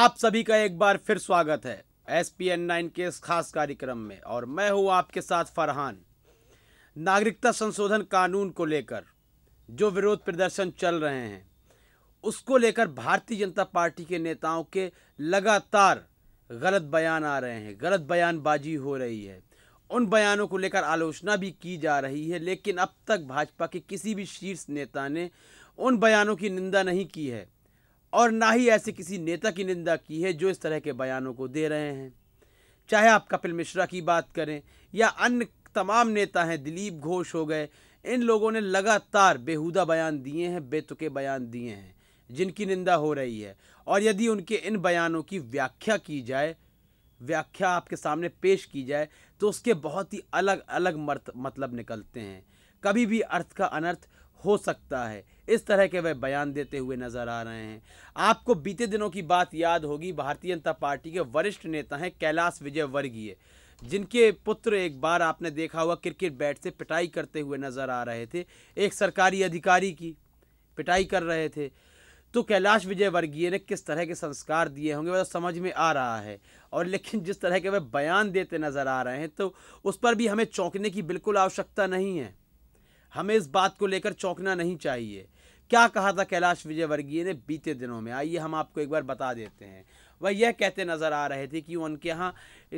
आप सभी का एक बार फिर स्वागत है एस पी एन नाइन के इस खास कार्यक्रम में और मैं हूं आपके साथ फरहान नागरिकता संशोधन कानून को लेकर जो विरोध प्रदर्शन चल रहे हैं उसको लेकर भारतीय जनता पार्टी के नेताओं के लगातार गलत बयान आ रहे हैं गलत बयानबाजी हो रही है उन बयानों को लेकर आलोचना भी की जा रही है लेकिन अब तक भाजपा के किसी भी शीर्ष नेता ने उन बयानों की निंदा नहीं की है और ना ही ऐसे किसी नेता की निंदा की है जो इस तरह के बयानों को दे रहे हैं चाहे आप कपिल मिश्रा की बात करें या अन्य तमाम नेता हैं दिलीप घोष हो गए इन लोगों ने लगातार बेहुदा बयान दिए हैं बेतुके बयान दिए हैं जिनकी निंदा हो रही है और यदि उनके इन बयानों की व्याख्या की जाए व्याख्या आपके सामने पेश की जाए तो उसके बहुत ही अलग अलग मतलब निकलते हैं कभी भी अर्थ का अनर्थ हो सकता है इस तरह के वह बयान देते हुए नजर आ रहे हैं आपको बीते दिनों की बात याद होगी भारतीय जनता पार्टी के वरिष्ठ नेता हैं कैलाश विजय वर्गीय जिनके पुत्र एक बार आपने देखा हुआ क्रिकेट बैट से पिटाई करते हुए नजर आ रहे थे एक सरकारी अधिकारी की पिटाई कर रहे थे तो कैलाश विजय वर्गीय ने किस तरह के संस्कार दिए होंगे वह समझ में आ रहा है और लेकिन जिस तरह के वह बयान देते नज़र आ रहे हैं तो उस पर भी हमें चौंकने की बिल्कुल आवश्यकता नहीं है हमें इस बात को लेकर चौंकना नहीं चाहिए क्या कहा था कैलाश विजयवर्गीय ने बीते दिनों में आइए हम आपको एक बार बता देते हैं वह यह कहते नज़र आ रहे थे कि उनके यहाँ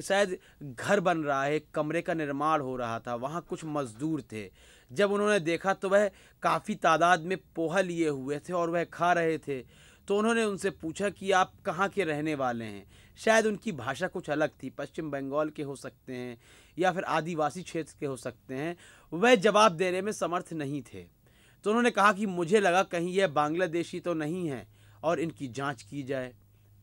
शायद घर बन रहा है कमरे का निर्माण हो रहा था वहाँ कुछ मज़दूर थे जब उन्होंने देखा तो वह काफ़ी तादाद में पोहा लिए हुए थे और वह खा रहे थे तो उन्होंने उनसे पूछा कि आप कहाँ के रहने वाले हैं शायद उनकी भाषा कुछ अलग थी पश्चिम बंगाल के हो सकते हैं या फिर आदिवासी क्षेत्र के हो सकते हैं वह जवाब देने में समर्थ नहीं थे तो उन्होंने कहा कि मुझे लगा कहीं यह बांग्लादेशी तो नहीं है और इनकी जांच की जाए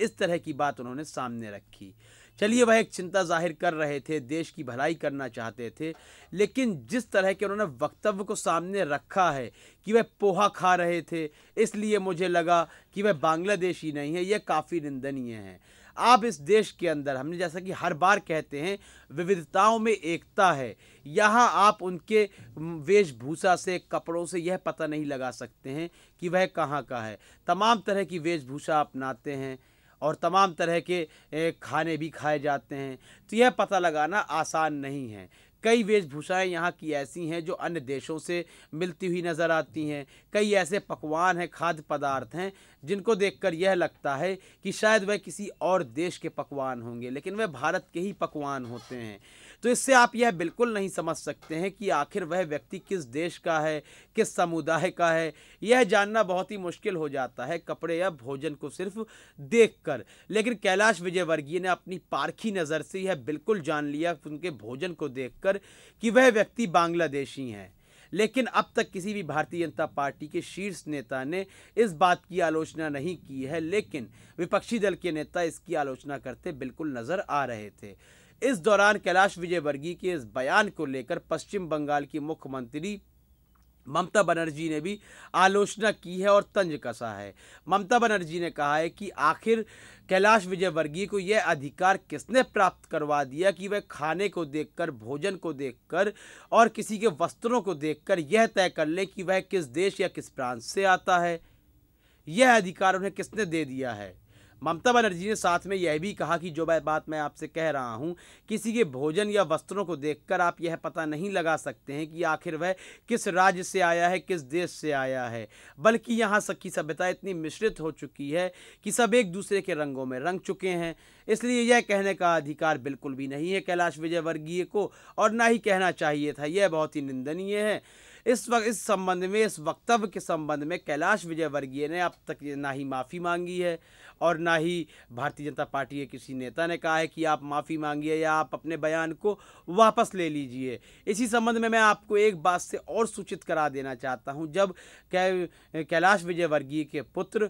इस तरह की बात उन्होंने सामने रखी चलिए वह एक चिंता जाहिर कर रहे थे देश की भलाई करना चाहते थे लेकिन जिस तरह के उन्होंने वक्तव्य को सामने रखा है कि वह पोहा खा रहे थे इसलिए मुझे लगा कि वह बांग्लादेशी नहीं है यह काफ़ी निंदनीय है आप इस देश के अंदर हमने जैसा कि हर बार कहते हैं विविधताओं में एकता है यहाँ आप उनके वेशभूषा से कपड़ों से यह पता नहीं लगा सकते हैं कि वह कहाँ का है तमाम तरह की वेशभूषा अपनाते हैं और तमाम तरह के खाने भी खाए जाते हैं तो यह पता लगाना आसान नहीं है कई वेशभूषाएं यहाँ की ऐसी हैं जो अन्य देशों से मिलती हुई नज़र आती हैं कई ऐसे पकवान हैं खाद्य पदार्थ हैं जिनको देखकर यह लगता है कि शायद वह किसी और देश के पकवान होंगे लेकिन वह भारत के ही पकवान होते हैं तो इससे आप यह बिल्कुल नहीं समझ सकते हैं कि आखिर वह व्यक्ति किस देश का है किस समुदाय का है यह जानना बहुत ही मुश्किल हो जाता है कपड़े या भोजन को सिर्फ देखकर लेकिन कैलाश विजयवर्गीय ने अपनी पारखी नज़र से यह बिल्कुल जान लिया उनके भोजन को देखकर कि वह व्यक्ति बांग्लादेशी हैं लेकिन अब तक किसी भी भारतीय जनता पार्टी के शीर्ष नेता ने इस बात की आलोचना नहीं की है लेकिन विपक्षी दल के नेता इसकी आलोचना करते बिल्कुल नज़र आ रहे थे इस दौरान कैलाश विजयवर्गीय के इस बयान को लेकर पश्चिम बंगाल की मुख्यमंत्री ममता बनर्जी ने भी आलोचना की है और तंज कसा है ममता बनर्जी ने कहा है कि आखिर कैलाश विजयवर्गीय को यह अधिकार किसने प्राप्त करवा दिया कि वह खाने को देखकर भोजन को देखकर और किसी के वस्त्रों को देखकर यह तय कर ले कि वह किस देश या किस प्रांत से आता है यह अधिकार उन्हें किसने दे दिया है ममता बनर्जी ने साथ में यह भी कहा कि जो बात मैं आपसे कह रहा हूँ किसी के भोजन या वस्त्रों को देखकर आप यह पता नहीं लगा सकते हैं कि आखिर वह किस राज्य से आया है किस देश से आया है बल्कि यहाँ की सभ्यता इतनी मिश्रित हो चुकी है कि सब एक दूसरे के रंगों में रंग चुके हैं इसलिए यह कहने का अधिकार बिल्कुल भी नहीं है कैलाश विजयवर्गीय को और ना ही कहना चाहिए था यह बहुत ही निंदनीय है इस वक्त इस संबंध में इस वक्तव्य के संबंध में कैलाश विजयवर्गीय ने अब तक ना ही माफ़ी मांगी है और ना ही भारतीय जनता पार्टी के किसी नेता ने कहा है कि आप माफ़ी मांगिए या आप अपने बयान को वापस ले लीजिए इसी संबंध में मैं आपको एक बात से और सूचित करा देना चाहता हूँ जब कै कैलाश विजयवर्गीय के पुत्र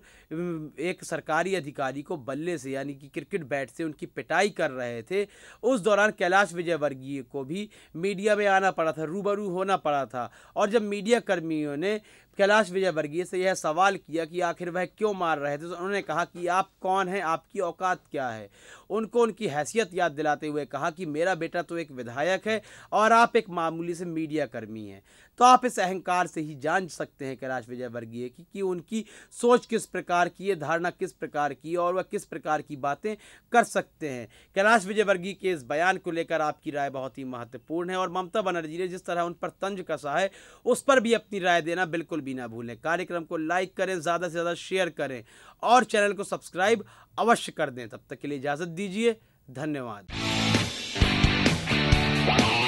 एक सरकारी अधिकारी को बल्ले से यानी कि क्रिकेट बैट से उनकी पिटाई कर रहे थे उस दौरान कैलाश विजयवर्गीय को भी मीडिया में आना पड़ा था रूबरू होना पड़ा था और जब मीडिया कर्मियों ने कैलाश विजयवर्गीय से यह सवाल किया कि आखिर वह क्यों मार रहे थे तो उन्होंने कहा कि आप कौन हैं आपकी औकात क्या है उनको उनकी हैसियत याद दिलाते हुए कहा कि मेरा बेटा तो एक विधायक है और आप एक मामूली से मीडिया कर्मी हैं तो आप इस अहंकार से ही जान सकते हैं कैलाश विजयवर्गीय की कि उनकी सोच किस प्रकार की है धारणा किस प्रकार की और वह किस प्रकार की बातें कर सकते हैं कैलाश विजयवर्गीय के इस बयान को लेकर आपकी राय बहुत ही महत्वपूर्ण है और ममता बनर्जी ने जिस तरह उन पर तंज कसा है उस पर भी अपनी राय देना बिल्कुल भी भी ना भूलें कार्यक्रम को लाइक करें ज़्यादा से ज़्यादा शेयर करें और चैनल को सब्सक्राइब अवश्य कर दें तब तक के लिए इजाज़त दीजिए धन्यवाद